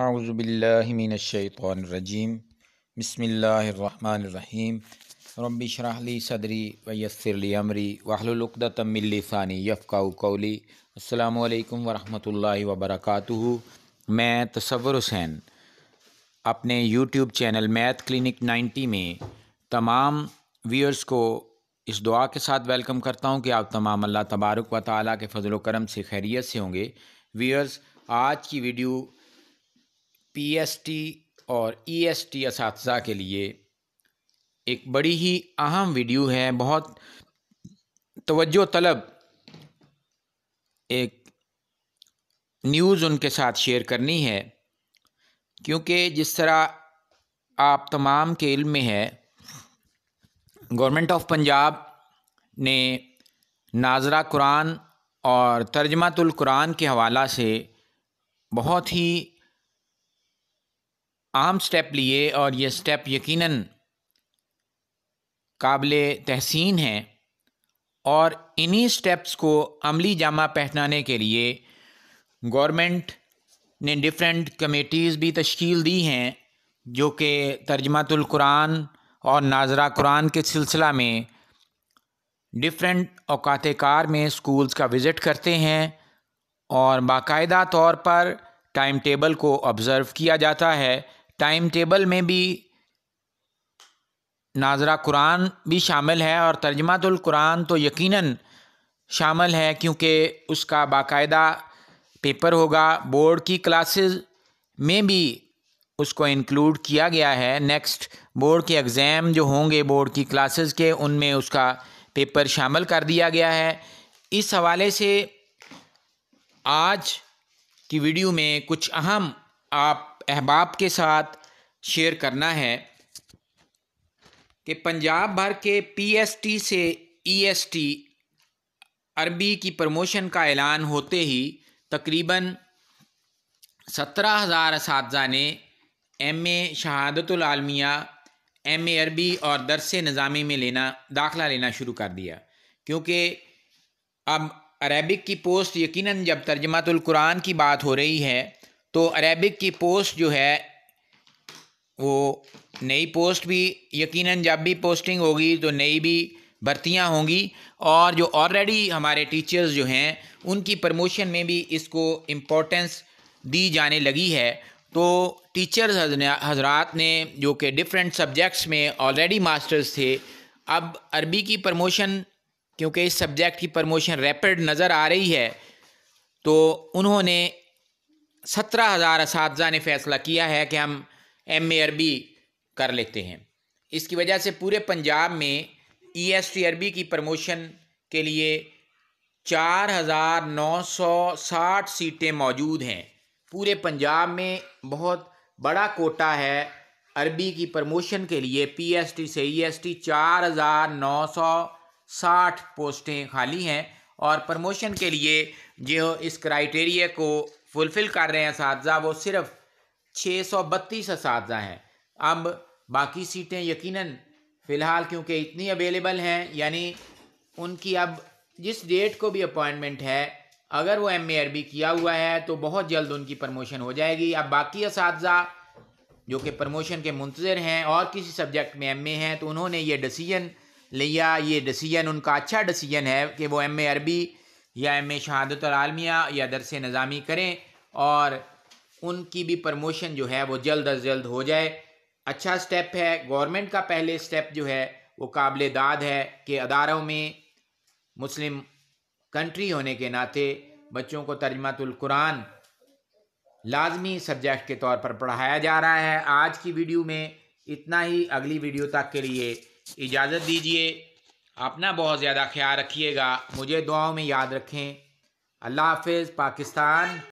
आउज़बिल्लिमिनशैतरजीम बसमीम रबशरली सदरी वयसरली अमरी वाहलुलदातमिलसानी कौली अल्लाम वरहमल वबरक मैं तसवर हुसैन अपने यूट्यूब चैनल मैथ क्लिनिक 90 में तमाम व्यूअर्स को इस दुआ के साथ वेलकम करता हूँ कि आप तमाम अल्लाह तबारक व ताली के फजलोक्रम से खैरियत से होंगे व्यूअर्स आज की वीडियो पीएसटी और ईएसटी e इस के लिए एक बड़ी ही अहम वीडियो है बहुत तवज्जो तलब एक न्यूज़ उनके साथ शेयर करनी है क्योंकि जिस तरह आप तमाम के इल्म में है गवर्नमेंट ऑफ पंजाब ने नाजरा कुरान और तर्जमातुल कुरान के हवाला से बहुत ही आम स्टेप लिए और ये स्टेप यकीनन काबिल तहसीन हैं और इन्हीं स्टेप्स को अमली जामा पहनाने के लिए गवर्नमेंट ने डिफरेंट कमेटीज़ भी तश्ील दी हैं जो कि कुरान और नाजरा कुरान के सिलसिला में डिफरेंट अवकात कार में स्कूल्स का विज़िट करते हैं और बाकायदा तौर पर टाइम टेबल को ऑब्ज़र्व किया जाता है टाइम टेबल में भी नाजरा कुरान भी शामिल है और तर्जमातुल कुरान तो यकीनन शामिल है क्योंकि उसका बाकायदा पेपर होगा बोर्ड की क्लासेस में भी उसको इंक्लूड किया गया है नेक्स्ट बोर्ड के एग्ज़ाम जो होंगे बोर्ड की क्लासेस के उनमें उसका पेपर शामिल कर दिया गया है इस हवाले से आज की वीडियो में कुछ अहम आप अहबाब के साथ शेयर करना है कि पंजाब भर के पीएसटी से ईएसटी e अरबी की प्रमोशन का ऐलान होते ही तकरीबन सत्रह हज़ार इस ने एम ए शहादतलमिया एम ए अरबी और दरस निज़ामी में लेना दाखला लेना शुरू कर दिया क्योंकि अब अरेबिक की पोस्ट यकीनन जब तर्जमतुल कुरान की बात हो रही है तो अरेबिक की पोस्ट जो है वो नई पोस्ट भी यकीनन जब भी पोस्टिंग होगी तो नई भी भर्तियां होंगी और जो ऑलरेडी हमारे टीचर्स जो हैं उनकी प्रमोशन में भी इसको इम्पोर्टेंस दी जाने लगी है तो टीचर्स हजरात ने जो कि डिफरेंट सब्जेक्ट्स में ऑलरेडी मास्टर्स थे अब अरबी की प्रमोशन क्योंकि इस सब्जेक्ट की प्रमोशन रैपिड नज़र आ रही है तो उन्होंने सत्रह हज़ार इस ने फैसला किया है कि हम एम ए अरबी कर लेते हैं इसकी वजह से पूरे पंजाब में ई एस टी अरबी की प्रमोशन के लिए चार हज़ार नौ सौ साठ सीटें मौजूद हैं पूरे पंजाब में बहुत बड़ा कोटा है अरबी की प्रमोशन के लिए पी एस टी से ई एस टी चार हज़ार नौ सौ साठ पोस्टें खाली हैं और प्रमोशन के लिए जो इस क्राइटेरिया को फुलफ़िल कर रहे हैं साजा वो सिर्फ छः सौ बत्तीस साजा हैं अब बाकी सीटें यकीनन फ़िलहाल क्योंकि इतनी अवेलेबल हैं यानी उनकी अब जिस डेट को भी अपॉइंटमेंट है अगर वो एम ए किया हुआ है तो बहुत जल्द उनकी प्रमोशन हो जाएगी अब बाकी इस जो कि प्रमोशन के मुंतज़र हैं और किसी सब्जेक्ट में एम ए हैं तो उन्होंने ये डिसीजन लिया ये डिसीजन उनका अच्छा डिसीजन है कि वो एम ए या एम ए शहादत और आलमिया या दरस नज़ामी करें और उनकी भी प्रमोशन जो है वो जल्द अज जल्द हो जाए अच्छा स्टेप है गवर्नमेंट का पहले स्टेप जो है वो काबिल दाद है कि अदारों में मुस्लिम कंट्री होने के नाते बच्चों को तर्जमतुल्कुरान लाजमी सब्जेक्ट के तौर पर पढ़ाया जा रहा है आज की वीडियो में इतना ही अगली वीडियो तक के लिए इजाज़त दीजिए अपना बहुत ज़्यादा ख्याल रखिएगा मुझे दुआओं में याद रखें अल्लाह हाफिज़ पाकिस्तान